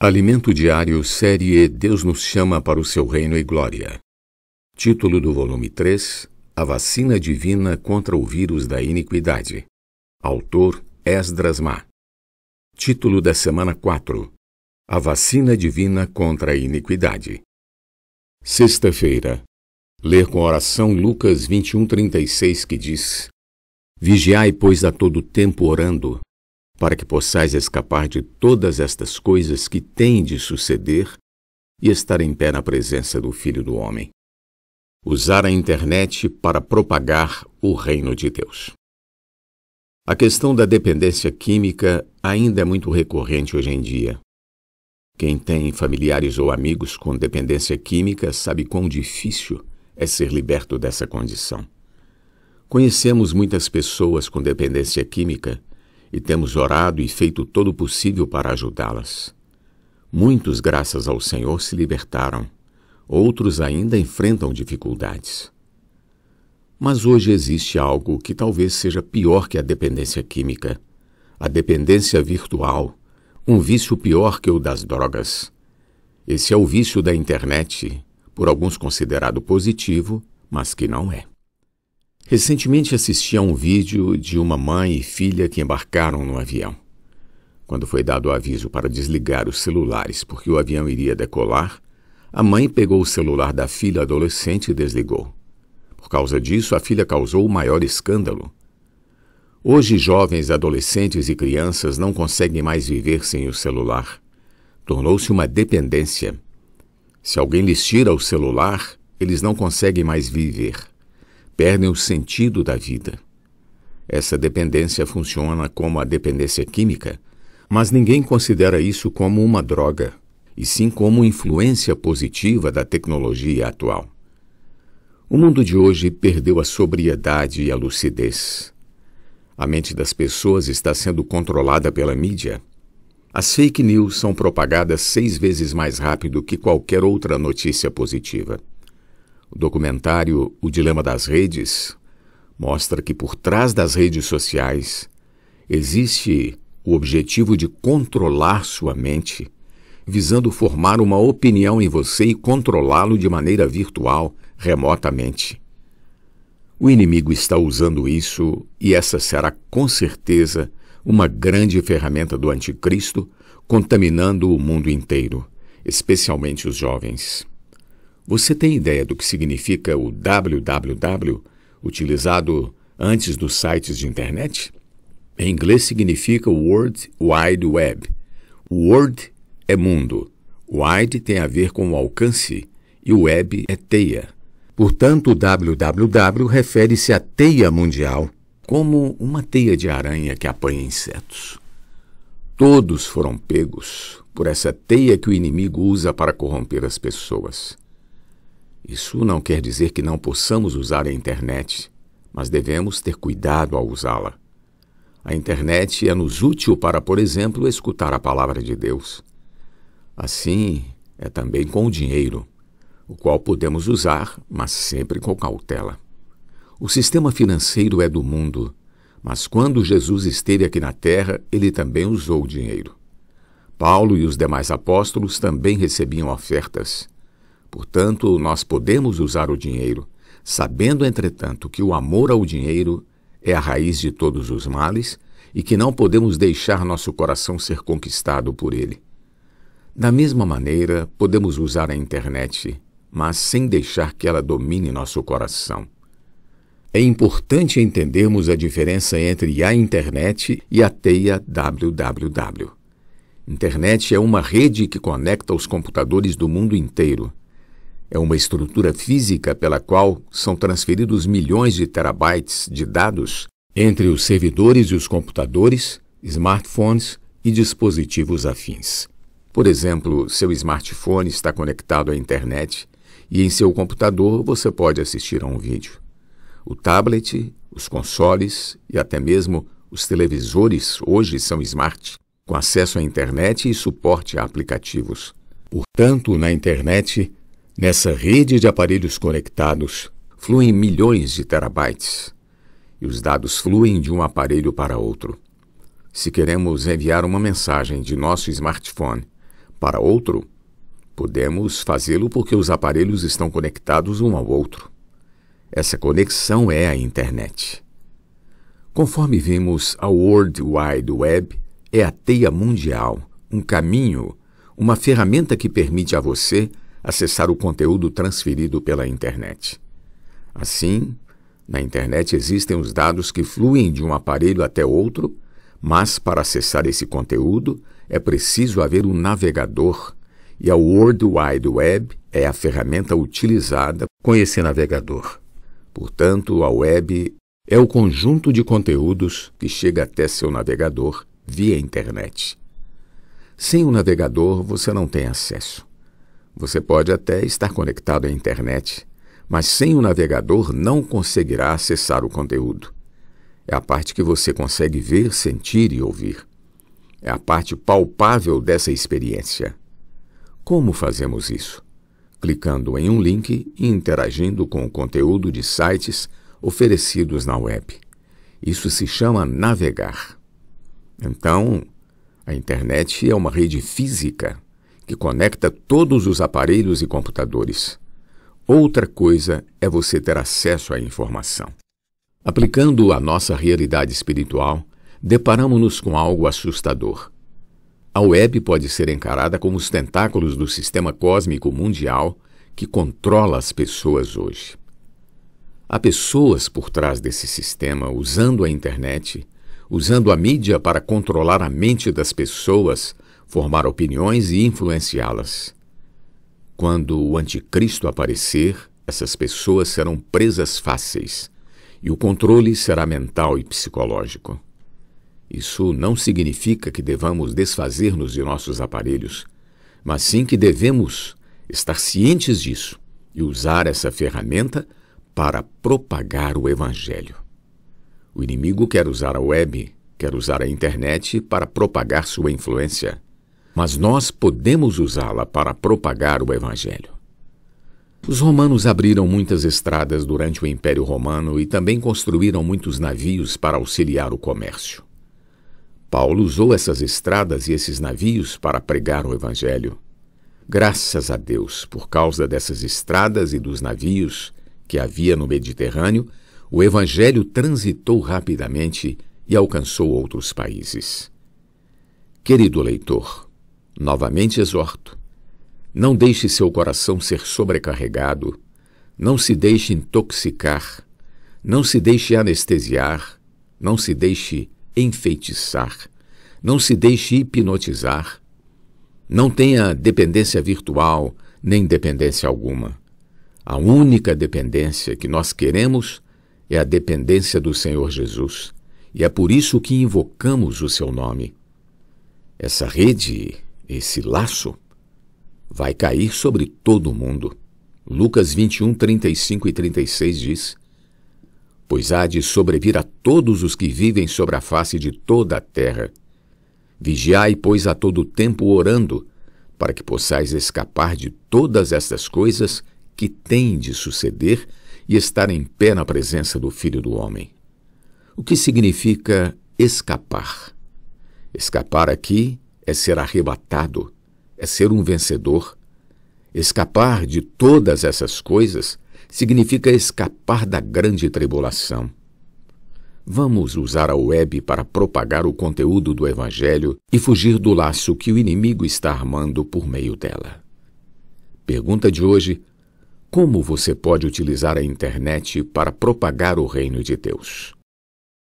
Alimento Diário Série Deus nos chama para o seu reino e glória. Título do volume 3: A vacina divina contra o vírus da iniquidade. Autor Esdras Ma. Título da semana 4: A vacina divina contra a iniquidade. Sexta-feira. Ler com oração Lucas 21:36 que diz: Vigiai pois a todo tempo orando para que possais escapar de todas estas coisas que têm de suceder e estar em pé na presença do Filho do Homem. Usar a internet para propagar o reino de Deus. A questão da dependência química ainda é muito recorrente hoje em dia. Quem tem familiares ou amigos com dependência química sabe quão difícil é ser liberto dessa condição. Conhecemos muitas pessoas com dependência química e temos orado e feito todo o possível para ajudá-las. Muitos, graças ao Senhor, se libertaram, outros ainda enfrentam dificuldades. Mas hoje existe algo que talvez seja pior que a dependência química, a dependência virtual, um vício pior que o das drogas. Esse é o vício da internet, por alguns considerado positivo, mas que não é. Recentemente assisti a um vídeo de uma mãe e filha que embarcaram no avião. Quando foi dado o aviso para desligar os celulares porque o avião iria decolar, a mãe pegou o celular da filha adolescente e desligou. Por causa disso, a filha causou o maior escândalo. Hoje, jovens, adolescentes e crianças não conseguem mais viver sem o celular. Tornou-se uma dependência. Se alguém lhes tira o celular, eles não conseguem mais viver perdem o sentido da vida. Essa dependência funciona como a dependência química, mas ninguém considera isso como uma droga, e sim como influência positiva da tecnologia atual. O mundo de hoje perdeu a sobriedade e a lucidez. A mente das pessoas está sendo controlada pela mídia. As fake news são propagadas seis vezes mais rápido que qualquer outra notícia positiva. O documentário O Dilema das Redes mostra que por trás das redes sociais existe o objetivo de controlar sua mente, visando formar uma opinião em você e controlá-lo de maneira virtual, remotamente. O inimigo está usando isso e essa será com certeza uma grande ferramenta do Anticristo, contaminando o mundo inteiro, especialmente os jovens. Você tem ideia do que significa o www utilizado antes dos sites de internet? Em inglês significa World Wide Web. World é mundo. Wide tem a ver com o alcance e web é teia. Portanto, o www refere-se à teia mundial, como uma teia de aranha que apanha insetos. Todos foram pegos por essa teia que o inimigo usa para corromper as pessoas. Isso não quer dizer que não possamos usar a internet, mas devemos ter cuidado ao usá-la. A internet é-nos útil para, por exemplo, escutar a palavra de Deus. Assim é também com o dinheiro, o qual podemos usar, mas sempre com cautela. O sistema financeiro é do mundo, mas quando Jesus esteve aqui na terra, ele também usou o dinheiro. Paulo e os demais apóstolos também recebiam ofertas. Portanto, nós podemos usar o dinheiro, sabendo, entretanto, que o amor ao dinheiro é a raiz de todos os males e que não podemos deixar nosso coração ser conquistado por ele. Da mesma maneira, podemos usar a internet, mas sem deixar que ela domine nosso coração. É importante entendermos a diferença entre a internet e a teia www. Internet é uma rede que conecta os computadores do mundo inteiro é uma estrutura física pela qual são transferidos milhões de terabytes de dados entre os servidores e os computadores, smartphones e dispositivos afins. Por exemplo, seu smartphone está conectado à internet e em seu computador você pode assistir a um vídeo. O tablet, os consoles e até mesmo os televisores hoje são smart, com acesso à internet e suporte a aplicativos. Portanto, na internet, Nessa rede de aparelhos conectados fluem milhões de terabytes e os dados fluem de um aparelho para outro. Se queremos enviar uma mensagem de nosso smartphone para outro, podemos fazê-lo porque os aparelhos estão conectados um ao outro. Essa conexão é a internet. Conforme vimos, a World Wide Web é a teia mundial, um caminho, uma ferramenta que permite a você acessar o conteúdo transferido pela internet. Assim, na internet existem os dados que fluem de um aparelho até outro, mas para acessar esse conteúdo é preciso haver um navegador, e a World Wide Web é a ferramenta utilizada com esse navegador. Portanto, a web é o conjunto de conteúdos que chega até seu navegador via internet. Sem o navegador, você não tem acesso. Você pode até estar conectado à internet, mas sem o navegador não conseguirá acessar o conteúdo. É a parte que você consegue ver, sentir e ouvir. É a parte palpável dessa experiência. Como fazemos isso? Clicando em um link e interagindo com o conteúdo de sites oferecidos na web. Isso se chama navegar. Então, a internet é uma rede física que conecta todos os aparelhos e computadores. Outra coisa é você ter acesso à informação. Aplicando a nossa realidade espiritual, deparamos-nos com algo assustador. A web pode ser encarada como os tentáculos do sistema cósmico mundial que controla as pessoas hoje. Há pessoas por trás desse sistema usando a internet, usando a mídia para controlar a mente das pessoas formar opiniões e influenciá-las. Quando o Anticristo aparecer, essas pessoas serão presas fáceis e o controle será mental e psicológico. Isso não significa que devamos desfazer-nos de nossos aparelhos, mas sim que devemos estar cientes disso e usar essa ferramenta para propagar o Evangelho. O inimigo quer usar a web, quer usar a internet para propagar sua influência mas nós podemos usá-la para propagar o Evangelho. Os romanos abriram muitas estradas durante o Império Romano e também construíram muitos navios para auxiliar o comércio. Paulo usou essas estradas e esses navios para pregar o Evangelho. Graças a Deus, por causa dessas estradas e dos navios que havia no Mediterrâneo, o Evangelho transitou rapidamente e alcançou outros países. Querido leitor, Novamente exorto: não deixe seu coração ser sobrecarregado, não se deixe intoxicar, não se deixe anestesiar, não se deixe enfeitiçar, não se deixe hipnotizar. Não tenha dependência virtual nem dependência alguma. A única dependência que nós queremos é a dependência do Senhor Jesus, e é por isso que invocamos o seu nome. Essa rede esse laço vai cair sobre todo o mundo. Lucas 21, 35 e 36 diz: Pois há de sobrevir a todos os que vivem sobre a face de toda a terra. Vigiai, pois, a todo tempo orando, para que possais escapar de todas estas coisas que têm de suceder e estar em pé na presença do Filho do Homem. O que significa escapar? Escapar aqui é ser arrebatado, é ser um vencedor. Escapar de todas essas coisas significa escapar da grande tribulação. Vamos usar a web para propagar o conteúdo do Evangelho e fugir do laço que o inimigo está armando por meio dela. Pergunta de hoje: Como você pode utilizar a internet para propagar o reino de Deus?